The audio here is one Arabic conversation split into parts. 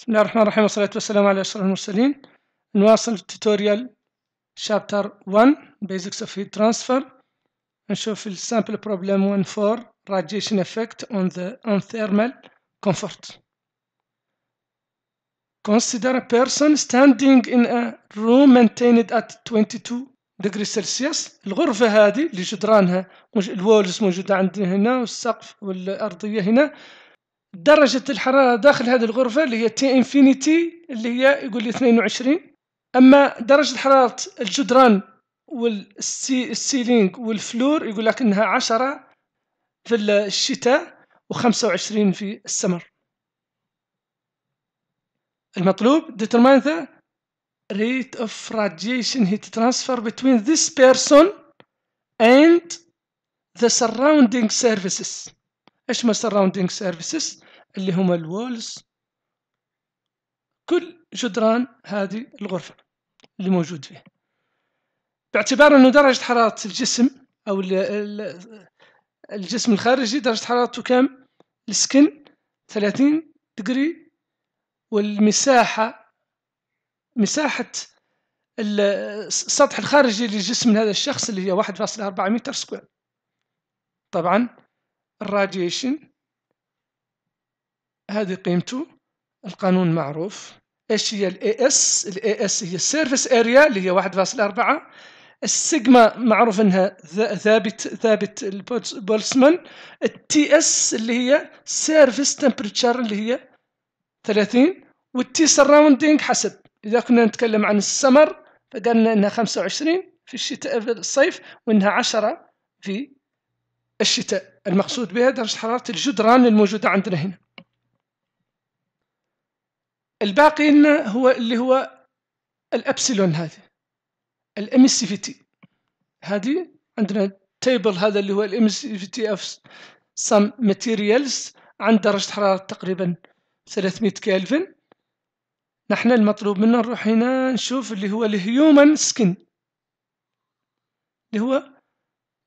بسم الله الرحمن الرحيم والصلاة والسلام على أشرف المرسلين نواصل التوتوريال شابتر 1 Basics of Heat Transfer نشوف السامبل بروبلم 1 for radiation effect on the on thermal comfort Consider a person standing in a room maintained at 22 degree Celsius الغرفة هذه اللي جدرانها الوولز موجودة عندنا هنا والسقف والأرضية هنا درجة الحرارة داخل هذه الغرفة اللي هي تي انفينيتي اللي هي يقول لي 22 أما درجة حرارة الجدران والسيلينج والفلور يقول لك إنها 10 في الشتاء و25 في السمر المطلوب determine the rate of radiation heat transfer between this person and the surrounding surfaces اشمل سراوندينغ سيرفيسز اللي هما الوولز كل جدران هذه الغرفة اللي موجود فيه باعتبار انه درجة حرارة الجسم او الجسم الخارجي درجة حرارته كام السكن 30 دقري والمساحة مساحة السطح الخارجي لجسم هذا الشخص اللي هي 1.4 متر سكوير طبعا الراديشن هذه قيمته القانون معروف ايش هي الاي اس الاي اس هي السيرفيس اريا اللي هي 1.4 السيجما معروف انها ثابت ثابت البولسمان التي اس اللي هي سيرفيس تمبريتشر اللي هي 30 والتي سراوندينج حسب اذا كنا نتكلم عن السمر فقالنا انها 25 في الشتاء في الصيف وانها 10 في الشتاء المقصود بها درجة حرارة الجدران الموجودة عندنا هنا الباقي لنا هو اللي هو الابسلون هذه الامسيفيتي هذه عندنا تيبل هذا اللي هو الامسيفيتي اوف سام ماتيريالز عند درجة حرارة تقريبا 300 كلفن نحن المطلوب منا نروح هنا نشوف اللي هو الهيومن سكن اللي هو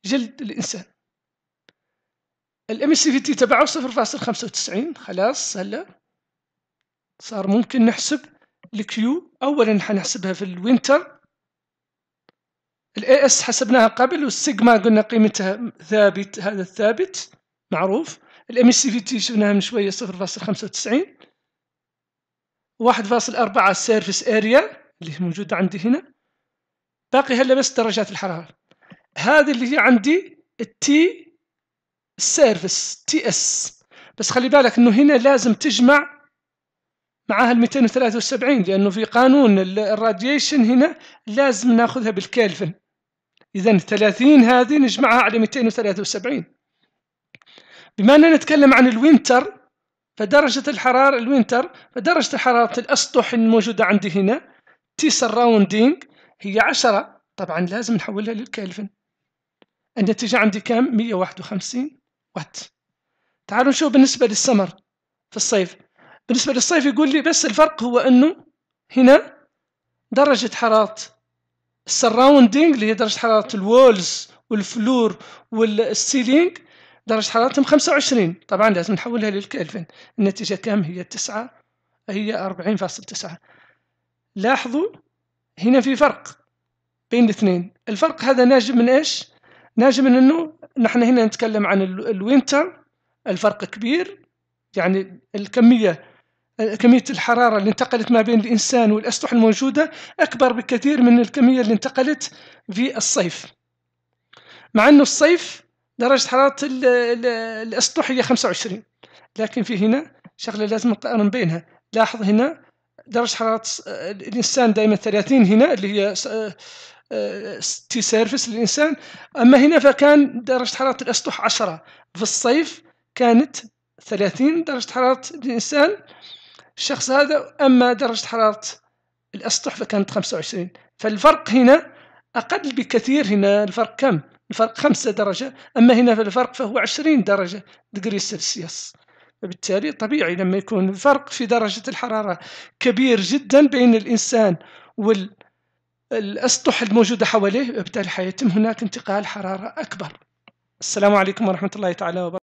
جلد الإنسان الام اس في تي تبعه 0.95 خلاص هلا صار ممكن نحسب الكيو اولا حنحسبها في الوينتر الاي اس حسبناها قبل والسيجما قلنا قيمتها ثابت هذا الثابت معروف الام اس في تي شفناها من شويه 0.95 1.4 سيرفيس اريا اللي موجوده عندي هنا باقي هلا بس درجات الحراره هذا اللي هي عندي التي السيرفيس تي اس بس خلي بالك انه هنا لازم تجمع معاها ال 273 لانه في قانون الراديشن هنا لازم ناخذها بالكلفن اذا 30 هذه نجمعها على 273 بما اننا نتكلم عن الوينتر فدرجة الحرارة الوينتر فدرجة حرارة الأسطح الموجودة عندي هنا تي سراوندينج هي 10 طبعا لازم نحولها للكلفن النتيجة عندي كم 151 وات تعالوا نشوف بالنسبة للسمر في الصيف بالنسبة للصيف يقول لي بس الفرق هو أنه هنا درجة حرارة السراوندينج اللي هي درجة حرارة الوولز والفلور والسيلينج درجة حرارتهم 25 طبعا لازم نحولها للكلفن النتيجة كم هي 9 هي 40.9 لاحظوا هنا في فرق بين الاثنين الفرق هذا ناجم من ايش ناجم من انه نحن هنا نتكلم عن الوينتر الفرق كبير يعني الكمية كمية الحرارة اللي انتقلت ما بين الإنسان والأسطح الموجودة أكبر بكثير من الكمية اللي انتقلت في الصيف مع أنه الصيف درجة حرارة الأسطح هي 25 لكن في هنا شغلة لازم نقارن بينها لاحظ هنا درجة حرارة الإنسان دائما 30 هنا اللي هي تسيرفس للانسان اما هنا فكان درجه حراره الاسطح 10 في الصيف كانت 30 درجه حراره الانسان الشخص هذا اما درجه حراره الاسطح فكانت 25 فالفرق هنا اقل بكثير هنا الفرق كم الفرق 5 درجة أما هنا في الفرق فهو 20 درجة دقري سلسيوس فبالتالي طبيعي لما يكون الفرق في درجة الحرارة كبير جدا بين الإنسان وال الأسطح الموجودة حواليه بالتالي حيتم هناك انتقال حرارة أكبر السلام عليكم ورحمة الله تعالى وبركاته